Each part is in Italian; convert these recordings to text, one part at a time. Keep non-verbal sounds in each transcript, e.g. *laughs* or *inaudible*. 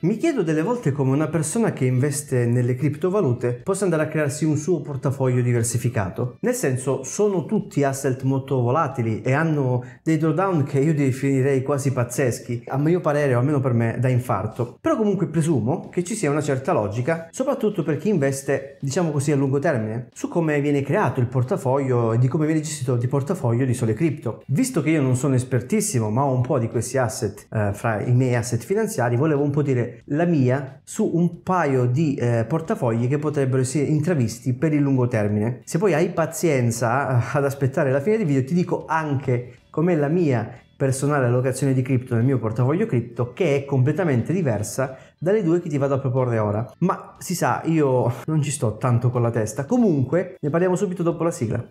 Mi chiedo delle volte come una persona che investe nelle criptovalute possa andare a crearsi un suo portafoglio diversificato. Nel senso, sono tutti asset molto volatili e hanno dei drawdown che io definirei quasi pazzeschi, a mio parere o almeno per me da infarto. Però comunque presumo che ci sia una certa logica, soprattutto per chi investe, diciamo così, a lungo termine, su come viene creato il portafoglio e di come viene gestito il portafoglio di sole cripto. Visto che io non sono espertissimo, ma ho un po' di questi asset eh, fra i miei asset finanziari, volevo un po' dire la mia su un paio di eh, portafogli che potrebbero essere intravisti per il lungo termine. Se poi hai pazienza eh, ad aspettare la fine del video ti dico anche com'è la mia personale allocazione di cripto nel mio portafoglio cripto che è completamente diversa dalle due che ti vado a proporre ora. Ma si sa, io non ci sto tanto con la testa. Comunque, ne parliamo subito dopo la sigla.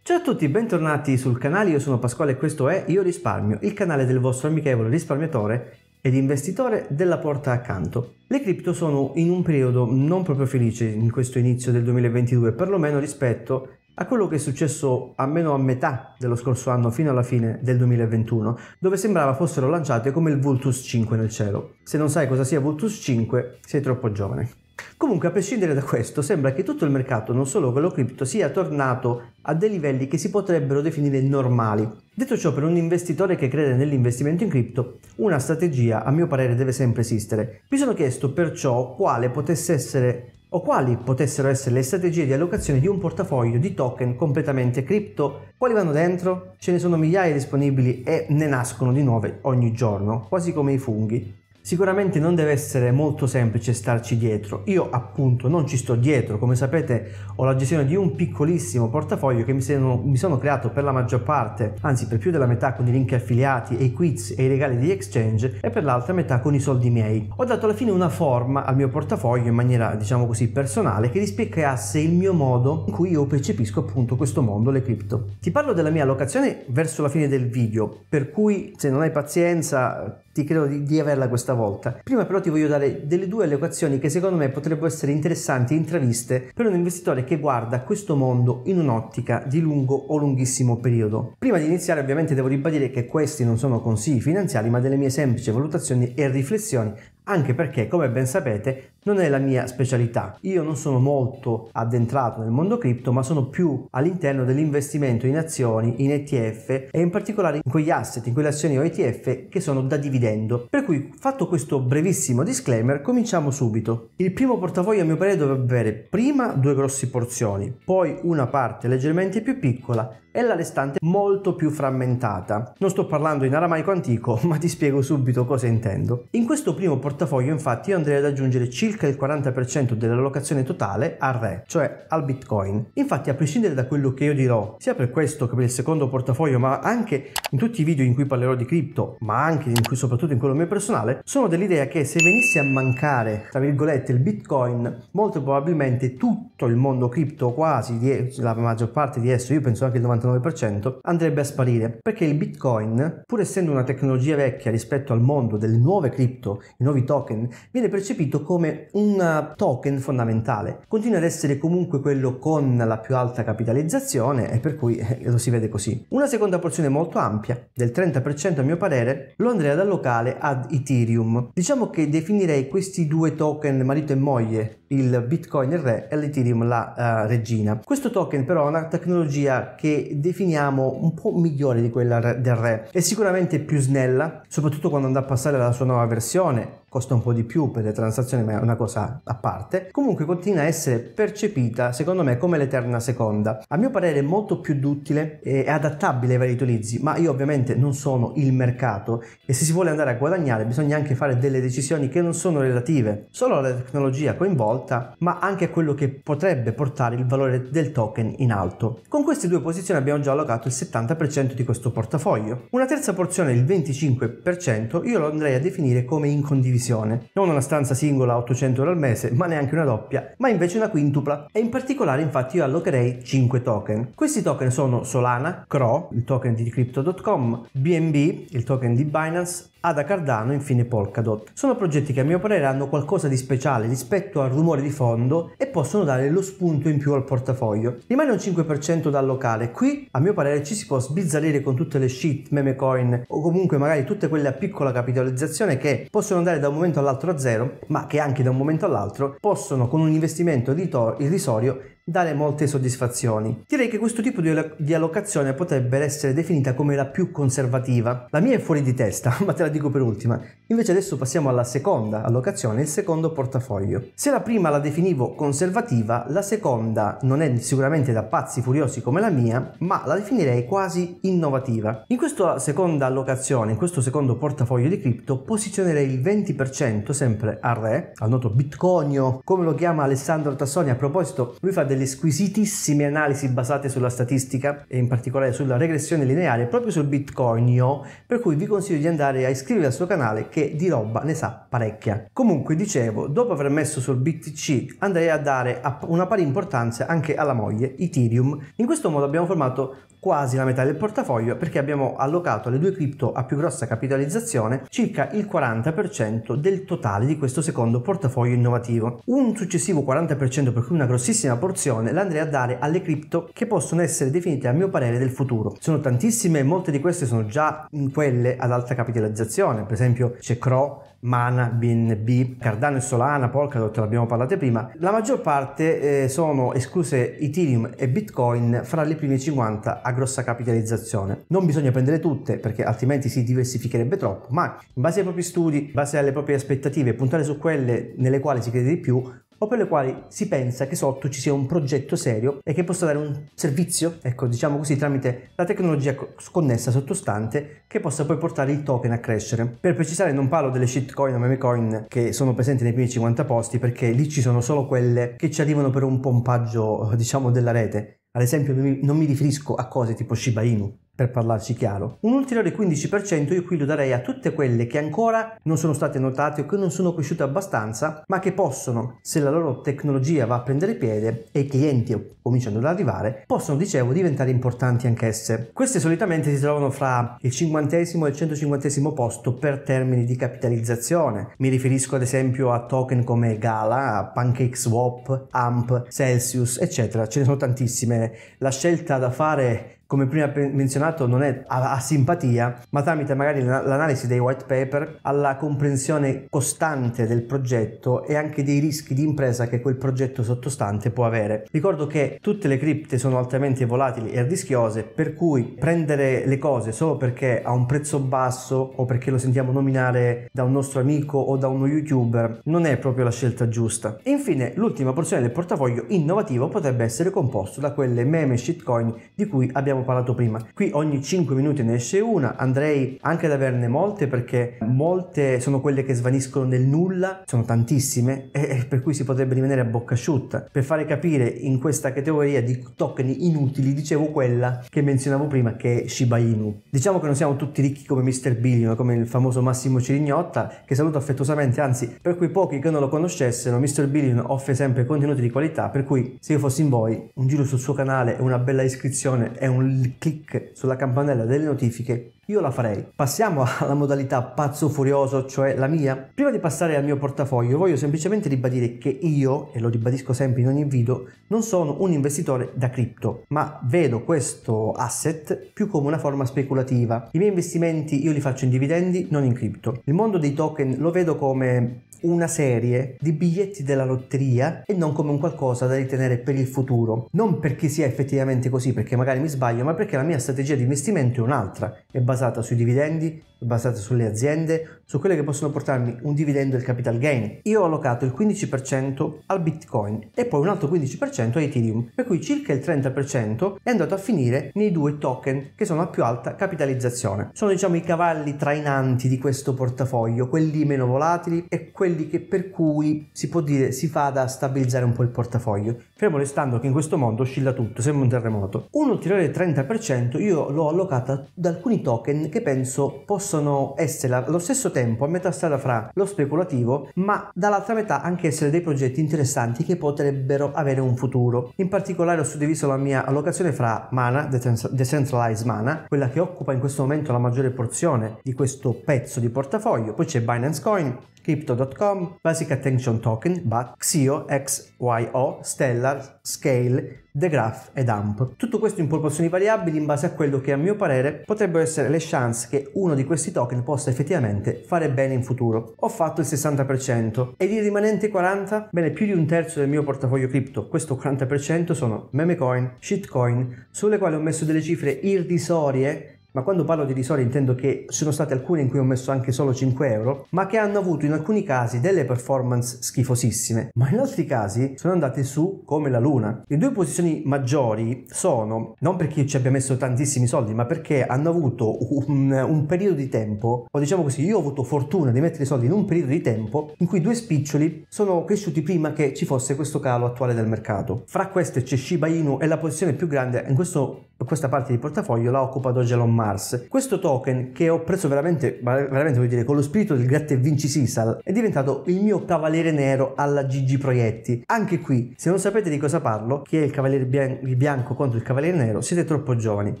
a tutti, bentornati sul canale, io sono Pasquale e questo è Io Risparmio, il canale del vostro amichevole risparmiatore ed investitore della porta accanto. Le cripto sono in un periodo non proprio felice in questo inizio del 2022, perlomeno rispetto a quello che è successo almeno a metà dello scorso anno fino alla fine del 2021, dove sembrava fossero lanciate come il Vultus 5 nel cielo. Se non sai cosa sia Vultus 5, sei troppo giovane. Comunque, a prescindere da questo, sembra che tutto il mercato, non solo quello cripto, sia tornato a dei livelli che si potrebbero definire normali. Detto ciò, per un investitore che crede nell'investimento in cripto, una strategia, a mio parere, deve sempre esistere. Mi sono chiesto perciò quale potesse essere o quali potessero essere le strategie di allocazione di un portafoglio di token completamente cripto, quali vanno dentro? Ce ne sono migliaia disponibili e ne nascono di nuove ogni giorno, quasi come i funghi. Sicuramente non deve essere molto semplice starci dietro, io appunto non ci sto dietro, come sapete ho la gestione di un piccolissimo portafoglio che mi sono, mi sono creato per la maggior parte, anzi per più della metà con i link affiliati e i quiz e i regali di Exchange e per l'altra metà con i soldi miei. Ho dato alla fine una forma al mio portafoglio in maniera diciamo così personale che rispecchiasse il mio modo in cui io percepisco appunto questo mondo, le cripto. Ti parlo della mia allocazione verso la fine del video, per cui se non hai pazienza ti credo di, di averla questa questa volta. Prima però ti voglio dare delle due allocazioni che secondo me potrebbero essere interessanti e intraviste per un investitore che guarda questo mondo in un'ottica di lungo o lunghissimo periodo. Prima di iniziare ovviamente devo ribadire che questi non sono consigli finanziari ma delle mie semplici valutazioni e riflessioni anche perché, come ben sapete, non è la mia specialità. Io non sono molto addentrato nel mondo cripto, ma sono più all'interno dell'investimento in azioni, in ETF e in particolare in quegli asset, in quelle azioni o ETF che sono da dividendo. Per cui, fatto questo brevissimo disclaimer, cominciamo subito. Il primo portafoglio a mio parere dovrebbe avere prima due grosse porzioni, poi una parte leggermente più piccola e la restante molto più frammentata. Non sto parlando in aramaico antico, *laughs* ma ti spiego subito cosa intendo. In questo primo portafoglio infatti io andrei ad aggiungere circa il 40% dell'allocazione totale al RE, cioè al Bitcoin. Infatti a prescindere da quello che io dirò, sia per questo che per il secondo portafoglio, ma anche in tutti i video in cui parlerò di cripto, ma anche in cui, soprattutto in quello mio personale, sono dell'idea che se venisse a mancare, tra virgolette, il Bitcoin, molto probabilmente tutto il mondo cripto, quasi la maggior parte di esso, io penso anche il 90%, 99%, andrebbe a sparire perché il Bitcoin, pur essendo una tecnologia vecchia rispetto al mondo delle nuove cripto, i nuovi token, viene percepito come un eh, token fondamentale. Continua ad essere comunque quello con la più alta capitalizzazione e per cui eh, lo si vede così. Una seconda porzione molto ampia, del 30% a mio parere, lo andrei ad allocare ad Ethereum. Diciamo che definirei questi due token marito e moglie, il Bitcoin il re e l'Ethereum la uh, regina. Questo token però è una tecnologia che definiamo un po' migliore di quella del re. È sicuramente più snella, soprattutto quando andrà a passare alla sua nuova versione costa un po' di più per le transazioni, ma è una cosa a parte, comunque continua a essere percepita, secondo me, come l'eterna seconda. A mio parere è molto più duttile e adattabile ai vari utilizzi, ma io ovviamente non sono il mercato e se si vuole andare a guadagnare bisogna anche fare delle decisioni che non sono relative solo alla tecnologia coinvolta, ma anche a quello che potrebbe portare il valore del token in alto. Con queste due posizioni abbiamo già allocato il 70% di questo portafoglio. Una terza porzione, il 25%, io lo andrei a definire come incondivisibile divisione. Non una stanza singola a 800 euro al mese, ma neanche una doppia, ma invece una quintupla. E in particolare infatti io allocherei 5 token. Questi token sono Solana, CRO, il token di Crypto.com, BNB, il token di Binance, Ada Cardano, infine Polkadot. Sono progetti che a mio parere hanno qualcosa di speciale rispetto al rumore di fondo e possono dare lo spunto in più al portafoglio. Rimane un 5% da allocare, qui a mio parere ci si può sbizzarrire con tutte le shit, meme coin o comunque magari tutte quelle a piccola capitalizzazione che possono andare da un momento all'altro a zero, ma che anche da un momento all'altro possono con un investimento irrisorio dare molte soddisfazioni. Direi che questo tipo di allocazione potrebbe essere definita come la più conservativa. La mia è fuori di testa, *laughs* ma te la dico per ultima. Invece adesso passiamo alla seconda allocazione, il secondo portafoglio. Se la prima la definivo conservativa, la seconda non è sicuramente da pazzi furiosi come la mia, ma la definirei quasi innovativa. In questa seconda allocazione, in questo secondo portafoglio di cripto, posizionerei il 20% sempre a re, al noto bitcoin, come lo chiama Alessandro Tassoni. A proposito, lui fa delle squisitissime analisi basate sulla statistica e in particolare sulla regressione lineare proprio sul Bitcoin io, per cui vi consiglio di andare a iscrivervi al suo canale che di roba ne sa parecchia. Comunque dicevo, dopo aver messo sul BTC andrei a dare una pari importanza anche alla moglie Ethereum. In questo modo abbiamo formato quasi la metà del portafoglio perché abbiamo allocato alle due cripto a più grossa capitalizzazione circa il 40% del totale di questo secondo portafoglio innovativo. Un successivo 40% per cui una grossissima porzione l'andrei a dare alle cripto che possono essere definite a mio parere del futuro. Sono tantissime e molte di queste sono già in quelle ad alta capitalizzazione, per esempio c'è Crow, Mana, BNB, Cardano e Solana, Polkadot, l'abbiamo parlato prima, la maggior parte eh, sono escluse Ethereum e Bitcoin fra le prime 50 a grossa capitalizzazione. Non bisogna prendere tutte perché altrimenti si diversificherebbe troppo, ma in base ai propri studi, in base alle proprie aspettative, puntare su quelle nelle quali si crede di più o per le quali si pensa che sotto ci sia un progetto serio e che possa dare un servizio, ecco diciamo così, tramite la tecnologia sconnessa sottostante che possa poi portare il token a crescere. Per precisare non parlo delle shitcoin o meme coin che sono presenti nei primi 50 posti perché lì ci sono solo quelle che ci arrivano per un pompaggio diciamo della rete. Ad esempio non mi riferisco a cose tipo Shiba Inu, per parlarci chiaro. Un ulteriore 15% io qui lo darei a tutte quelle che ancora non sono state notate o che non sono cresciute abbastanza, ma che possono, se la loro tecnologia va a prendere piede e i clienti cominciano ad arrivare, possono, dicevo, diventare importanti anch'esse. Queste solitamente si trovano fra il 50 e il 150 posto per termini di capitalizzazione. Mi riferisco ad esempio a token come Gala, PancakeSwap, AMP, Celsius, eccetera. Ce ne sono tantissime. La scelta da fare come prima menzionato, non è a, a simpatia, ma tramite magari l'analisi dei white paper alla comprensione costante del progetto e anche dei rischi di impresa che quel progetto sottostante può avere. Ricordo che tutte le cripte sono altamente volatili e rischiose, per cui prendere le cose solo perché a un prezzo basso o perché lo sentiamo nominare da un nostro amico o da uno youtuber non è proprio la scelta giusta. E infine, l'ultima porzione del portafoglio innovativo potrebbe essere composto da quelle meme shitcoin di cui abbiamo abbiamo parlato prima. Qui ogni 5 minuti ne esce una, andrei anche ad averne molte perché molte sono quelle che svaniscono nel nulla, sono tantissime *laughs* e per cui si potrebbe rimanere a bocca asciutta. Per fare capire in questa categoria di token inutili dicevo quella che menzionavo prima che è Shiba Inu. Diciamo che non siamo tutti ricchi come Mr. Billion, come il famoso Massimo Cirignotta che saluto affettuosamente, anzi per quei pochi che non lo conoscessero Mr. Billion offre sempre contenuti di qualità per cui se io fossi in voi un giro sul suo canale e una bella iscrizione e un sul click sulla campanella delle notifiche, io la farei. Passiamo *laughs* alla modalità pazzo furioso, cioè la mia. Prima di passare al mio portafoglio, voglio semplicemente ribadire che io, e lo ribadisco sempre in ogni video, non sono un investitore da cripto, ma vedo questo asset più come una forma speculativa. I miei investimenti io li faccio in dividendi, non in cripto. Il mondo dei token lo vedo come una serie di biglietti della lotteria e non come un qualcosa da ritenere per il futuro. Non perché sia effettivamente così, perché magari mi sbaglio, ma perché la mia strategia di investimento è un'altra, è basata sui dividendi, è basata sulle aziende, su quelle che possono portarmi un dividendo e il capital gain. Io ho allocato il 15% al Bitcoin e poi un altro 15% a Ethereum, per cui circa il 30% è andato a finire nei due token che sono a più alta capitalizzazione. Sono diciamo i cavalli trainanti di questo portafoglio, quelli meno volatili e quelli quelli che per cui si può dire si fa da stabilizzare un po' il portafoglio, fermo restando che in questo mondo oscilla tutto, sembra un terremoto. Un ulteriore 30% io l'ho allocata ad alcuni token che penso possono essere allo stesso tempo a metà strada fra lo speculativo, ma dall'altra metà anche essere dei progetti interessanti che potrebbero avere un futuro. In particolare ho suddiviso la mia allocazione fra Mana, Decentralized Mana, quella che occupa in questo momento la maggiore porzione di questo pezzo di portafoglio, poi c'è Binance Coin, Crypto.com, Intercom, Basic Attention Token, BAT, XIO, XYO, Stellar, Scale, The Graph e Dump. Tutto questo in proporzioni variabili in base a quello che a mio parere potrebbero essere le chance che uno di questi token possa effettivamente fare bene in futuro. Ho fatto il 60% ed i rimanenti 40? Bene, più di un terzo del mio portafoglio cripto, questo 40% sono meme coin, shitcoin, sulle quali ho messo delle cifre irrisorie ma quando parlo di risorse intendo che sono state alcune in cui ho messo anche solo 5 euro, ma che hanno avuto in alcuni casi delle performance schifosissime, ma in altri casi sono andate su come la luna. Le due posizioni maggiori sono, non perché io ci abbia messo tantissimi soldi, ma perché hanno avuto un, un periodo di tempo, o diciamo così, io ho avuto fortuna di mettere i soldi in un periodo di tempo in cui due spiccioli sono cresciuti prima che ci fosse questo calo attuale del mercato. Fra queste c'è Shiba Inu e la posizione più grande in questo questa parte di portafoglio la occupa Dogelon Mars. Questo token che ho preso veramente, veramente voglio dire, con lo spirito del gratte Vinci Sisal, è diventato il mio cavaliere nero alla Gigi Proietti. Anche qui, se non sapete di cosa parlo, chi è il cavaliere bian- bianco contro il cavaliere nero, siete troppo giovani.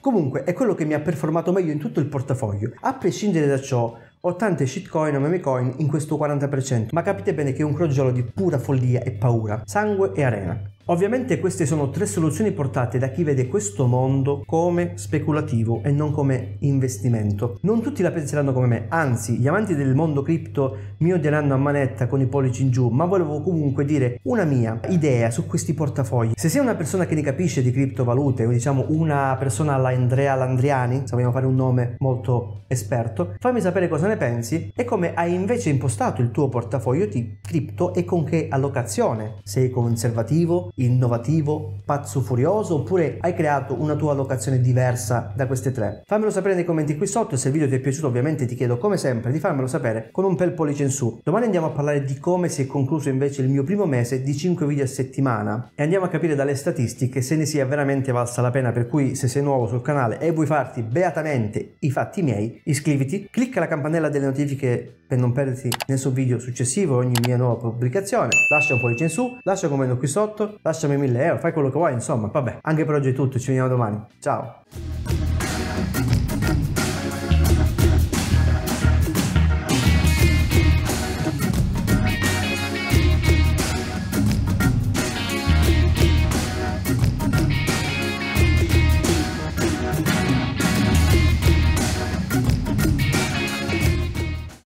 Comunque, è quello che mi ha performato meglio in tutto il portafoglio. A prescindere da ciò, ho tante shitcoin o meme coin in questo 40%, ma capite bene che è un crogiolo di pura follia e paura, sangue e arena. Ovviamente queste sono tre soluzioni portate da chi vede questo mondo come speculativo e non come investimento. Non tutti la penseranno come me, anzi gli amanti del mondo cripto mi odieranno a manetta con i pollici in giù, ma volevo comunque dire una mia idea su questi portafogli. Se sei una persona che ne capisce di criptovalute, o diciamo una persona alla Andrea Landriani, se vogliamo fare un nome molto esperto, fammi sapere cosa ne pensi e come hai invece impostato il tuo portafoglio di cripto e con che allocazione. Sei conservativo? innovativo, pazzo furioso oppure hai creato una tua locazione diversa da queste tre? Fammelo sapere nei commenti qui sotto e se il video ti è piaciuto ovviamente ti chiedo come sempre di farmelo sapere con un bel pollice in su. Domani andiamo a parlare di come si è concluso invece il mio primo mese di 5 video a settimana e andiamo a capire dalle statistiche se ne sia veramente valsa la pena per cui se sei nuovo sul canale e vuoi farti beatamente i fatti miei iscriviti, clicca la campanella delle notifiche per non perderti nessun video successivo ogni mia nuova pubblicazione, lascia un pollice in su, lascia un commento qui sotto, lasciami 1000 euro, fai quello che vuoi, insomma, vabbè. Anche per oggi è tutto, ci vediamo domani. Ciao!